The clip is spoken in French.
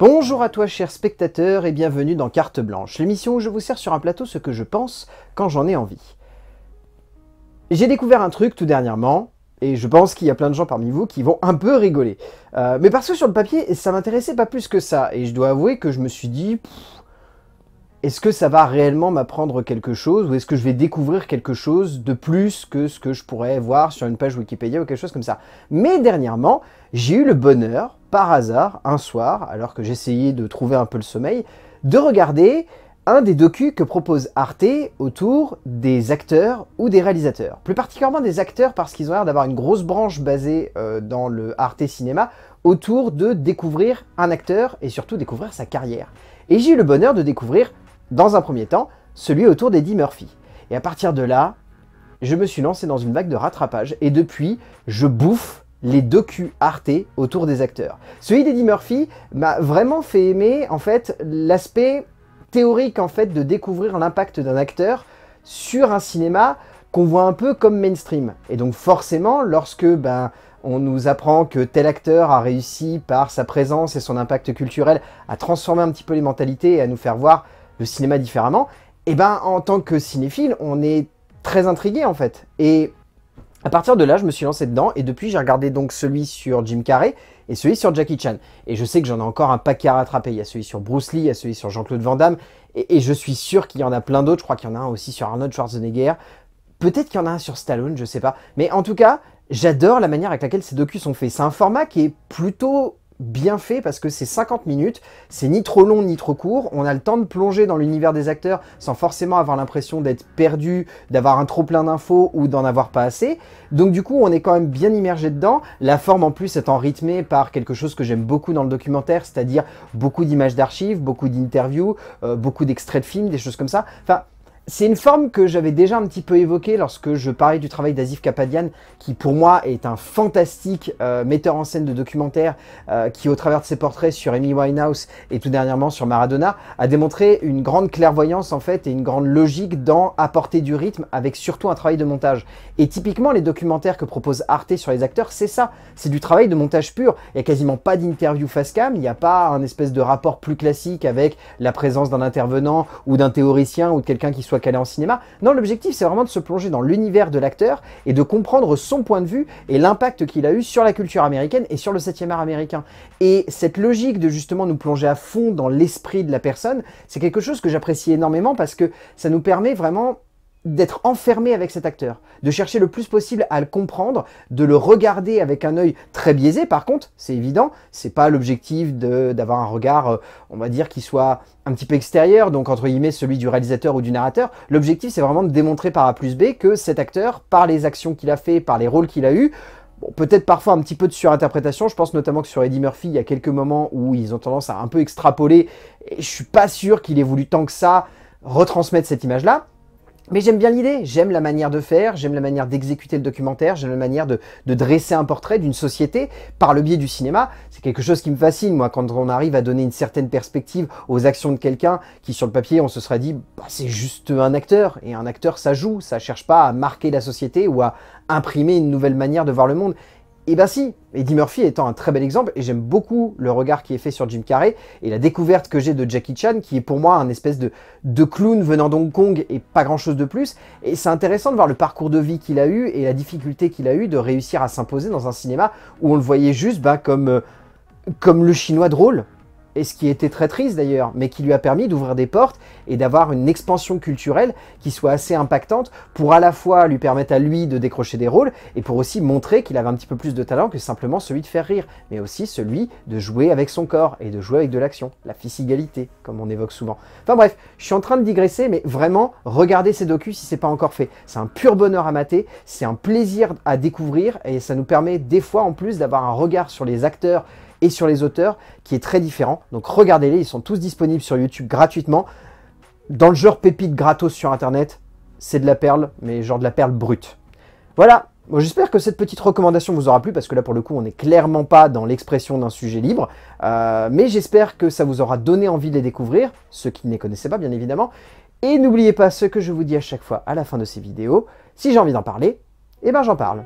Bonjour à toi chers spectateurs et bienvenue dans Carte Blanche, l'émission où je vous sers sur un plateau ce que je pense quand j'en ai envie. J'ai découvert un truc tout dernièrement, et je pense qu'il y a plein de gens parmi vous qui vont un peu rigoler. Euh, mais parce que sur le papier, ça m'intéressait pas plus que ça, et je dois avouer que je me suis dit, est-ce que ça va réellement m'apprendre quelque chose ou est-ce que je vais découvrir quelque chose de plus que ce que je pourrais voir sur une page Wikipédia ou quelque chose comme ça Mais dernièrement, j'ai eu le bonheur, par hasard, un soir, alors que j'essayais de trouver un peu le sommeil, de regarder un des docus que propose Arte autour des acteurs ou des réalisateurs. Plus particulièrement des acteurs parce qu'ils ont l'air d'avoir une grosse branche basée euh, dans le Arte Cinéma autour de découvrir un acteur et surtout découvrir sa carrière. Et j'ai eu le bonheur de découvrir dans un premier temps, celui autour d'Eddie Murphy. Et à partir de là, je me suis lancé dans une vague de rattrapage. Et depuis, je bouffe les docu artés autour des acteurs. Celui d'Eddie Murphy m'a vraiment fait aimer en fait l'aspect théorique en fait de découvrir l'impact d'un acteur sur un cinéma qu'on voit un peu comme mainstream. Et donc forcément, lorsque ben, on nous apprend que tel acteur a réussi par sa présence et son impact culturel à transformer un petit peu les mentalités et à nous faire voir cinéma différemment, et eh ben en tant que cinéphile, on est très intrigué en fait. Et à partir de là, je me suis lancé dedans et depuis, j'ai regardé donc celui sur Jim Carrey et celui sur Jackie Chan. Et je sais que j'en ai encore un paquet à rattraper. Il y a celui sur Bruce Lee, il y a celui sur Jean-Claude Van Damme et, je suis sûr qu'il y en a plein d'autres. Je crois qu'il y en a un aussi sur Arnold Schwarzenegger. Peut-être qu'il y en a un sur Stallone, je sais pas. Mais en tout cas, j'adore la manière avec laquelle ces documents sont faits. C'est un format qui est plutôt bien fait parce que c'est 50 minutes, c'est ni trop long ni trop court, on a le temps de plonger dans l'univers des acteurs sans forcément avoir l'impression d'être perdu, d'avoir un trop plein d'infos ou d'en avoir pas assez. Donc du coup, on est quand même bien immergé dedans, la forme en plus étant rythmée par quelque chose que j'aime beaucoup dans le documentaire, c'est-à-dire beaucoup d'images d'archives, beaucoup d'interviews, euh, beaucoup d'extraits de films, des choses comme ça. Enfin, c'est une forme que j'avais déjà un petit peu évoquée lorsque je parlais du travail d'Azif Kapadian, qui pour moi est un fantastique euh, metteur en scène de documentaire, euh, qui au travers de ses portraits sur Amy Winehouse et tout dernièrement sur Maradona, a démontré une grande clairvoyance en fait et une grande logique dans apporter du rythme avec surtout un travail de montage. Et typiquement les documentaires que propose Arte sur les acteurs, c'est ça, c'est du travail de montage pur. Il n'y a quasiment pas d'interview face cam, il n'y a pas un espèce de rapport plus classique avec la présence d'un intervenant ou d'un théoricien ou de quelqu'un qui soit qu'elle est en cinéma. Non, l'objectif, c'est vraiment de se plonger dans l'univers de l'acteur et de comprendre son point de vue et l'impact qu'il a eu sur la culture américaine et sur le 7e art américain. Et cette logique de justement nous plonger à fond dans l'esprit de la personne, c'est quelque chose que j'apprécie énormément parce que ça nous permet vraiment d'être enfermé avec cet acteur, de chercher le plus possible à le comprendre, de le regarder avec un œil très biaisé par contre, c'est évident, c'est pas l'objectif d'avoir un regard, euh, on va dire, qui soit un petit peu extérieur, donc entre guillemets celui du réalisateur ou du narrateur, l'objectif c'est vraiment de démontrer par A plus B que cet acteur, par les actions qu'il a fait, par les rôles qu'il a eu, Bon, peut-être parfois un petit peu de surinterprétation. Je pense notamment que sur Eddie Murphy, il y a quelques moments où ils ont tendance à un peu extrapoler. Et je suis pas sûr qu'il ait voulu tant que ça retransmettre cette image-là. Mais j'aime bien l'idée, j'aime la manière de faire, j'aime la manière d'exécuter le documentaire, j'aime la manière de, dresser un portrait d'une société par le biais du cinéma. C'est quelque chose qui me fascine, moi, quand on arrive à donner une certaine perspective aux actions de quelqu'un qui, sur le papier, on se serait dit, bah, c'est juste un acteur, et un acteur, ça joue, ça cherche pas à marquer la société ou à imprimer une nouvelle manière de voir le monde. Et eh ben si, Eddie Murphy étant un très bel exemple, et j'aime beaucoup le regard qui est fait sur Jim Carrey, et la découverte que j'ai de Jackie Chan, qui est pour moi un espèce de, clown venant d'Hong Kong, et pas grand-chose de plus, et c'est intéressant de voir le parcours de vie qu'il a eu, et la difficulté qu'il a eu de réussir à s'imposer dans un cinéma où on le voyait juste ben, comme, euh, comme le chinois drôle, et ce qui était très triste d'ailleurs, mais qui lui a permis d'ouvrir des portes et d'avoir une expansion culturelle qui soit assez impactante pour à la fois lui permettre à lui de décrocher des rôles et pour aussi montrer qu'il avait un petit peu plus de talent que simplement celui de faire rire, mais aussi celui de jouer avec son corps et de jouer avec de l'action, la physicalité comme on évoque souvent. Enfin bref, je suis en train de digresser, mais vraiment, regardez ces docus si c'est pas encore fait. C'est un pur bonheur à mater, c'est un plaisir à découvrir et ça nous permet des fois en plus d'avoir un regard sur les acteurs et sur les auteurs qui est très différent. Donc regardez-les, ils sont tous disponibles sur YouTube gratuitement. Dans le genre pépite gratos sur internet, c'est de la perle, mais genre de la perle brute. Voilà, Bon, J'espère que cette petite recommandation vous aura plu, parce que là, pour le coup, on n'est clairement pas dans l'expression d'un sujet libre. Euh, mais j'espère que ça vous aura donné envie de les découvrir, ceux qui ne les connaissaient pas, bien évidemment. Et n'oubliez pas ce que je vous dis à chaque fois à la fin de ces vidéos. Si j'ai envie d'en parler, eh ben j'en parle.